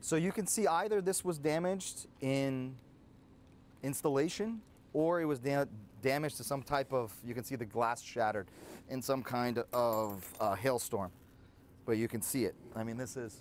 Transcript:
So you can see either this was damaged in installation or it was da damaged to some type of, you can see the glass shattered in some kind of uh, hailstorm. But you can see it. I mean, this is